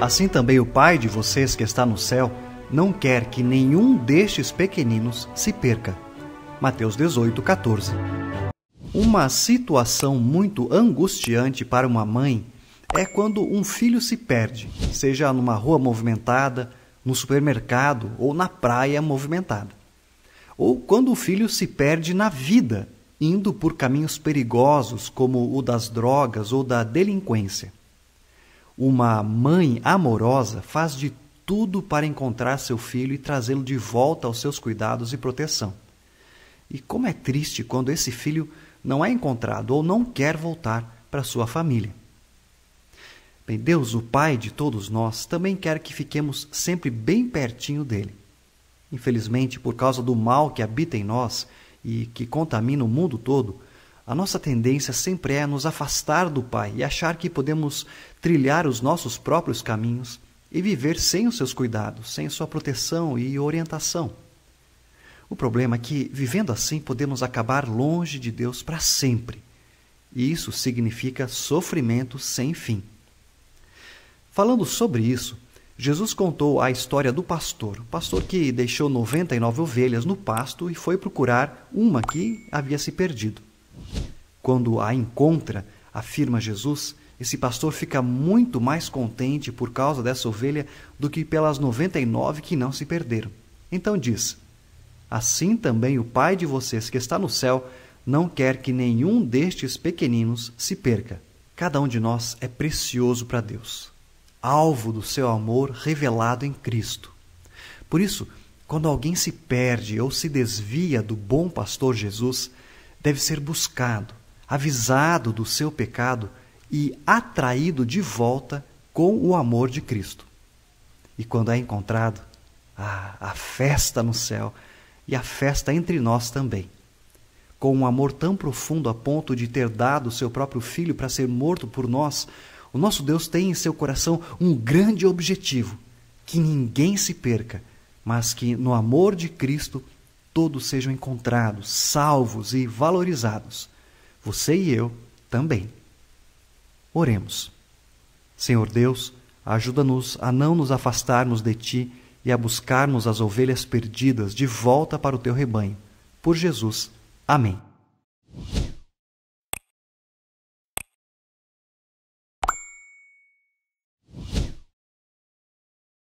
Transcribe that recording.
Assim também o Pai de vocês que está no céu não quer que nenhum destes pequeninos se perca. Mateus 18, 14. Uma situação muito angustiante para uma mãe é quando um filho se perde, seja numa rua movimentada, no supermercado ou na praia movimentada. Ou quando o filho se perde na vida, indo por caminhos perigosos como o das drogas ou da delinquência. Uma mãe amorosa faz de tudo para encontrar seu filho e trazê-lo de volta aos seus cuidados e proteção. E como é triste quando esse filho não é encontrado ou não quer voltar para sua família. Bem, Deus, o Pai de todos nós, também quer que fiquemos sempre bem pertinho dele. Infelizmente, por causa do mal que habita em nós e que contamina o mundo todo, a nossa tendência sempre é nos afastar do Pai e achar que podemos trilhar os nossos próprios caminhos e viver sem os seus cuidados, sem sua proteção e orientação. O problema é que, vivendo assim, podemos acabar longe de Deus para sempre. E isso significa sofrimento sem fim. Falando sobre isso, Jesus contou a história do pastor, o pastor que deixou 99 ovelhas no pasto e foi procurar uma que havia se perdido quando a encontra, afirma Jesus, esse pastor fica muito mais contente por causa dessa ovelha do que pelas noventa e nove que não se perderam. Então diz: Assim também o Pai de vocês que está no céu não quer que nenhum destes pequeninos se perca. Cada um de nós é precioso para Deus, alvo do seu amor revelado em Cristo. Por isso, quando alguém se perde ou se desvia do bom pastor Jesus, deve ser buscado, avisado do seu pecado e atraído de volta com o amor de Cristo. E quando é encontrado, ah, a festa no céu e a festa entre nós também. Com um amor tão profundo a ponto de ter dado seu próprio filho para ser morto por nós, o nosso Deus tem em seu coração um grande objetivo: que ninguém se perca, mas que no amor de Cristo todos sejam encontrados, salvos e valorizados você e eu também. Oremos. Senhor Deus, ajuda-nos a não nos afastarmos de ti e a buscarmos as ovelhas perdidas de volta para o teu rebanho. Por Jesus. Amém.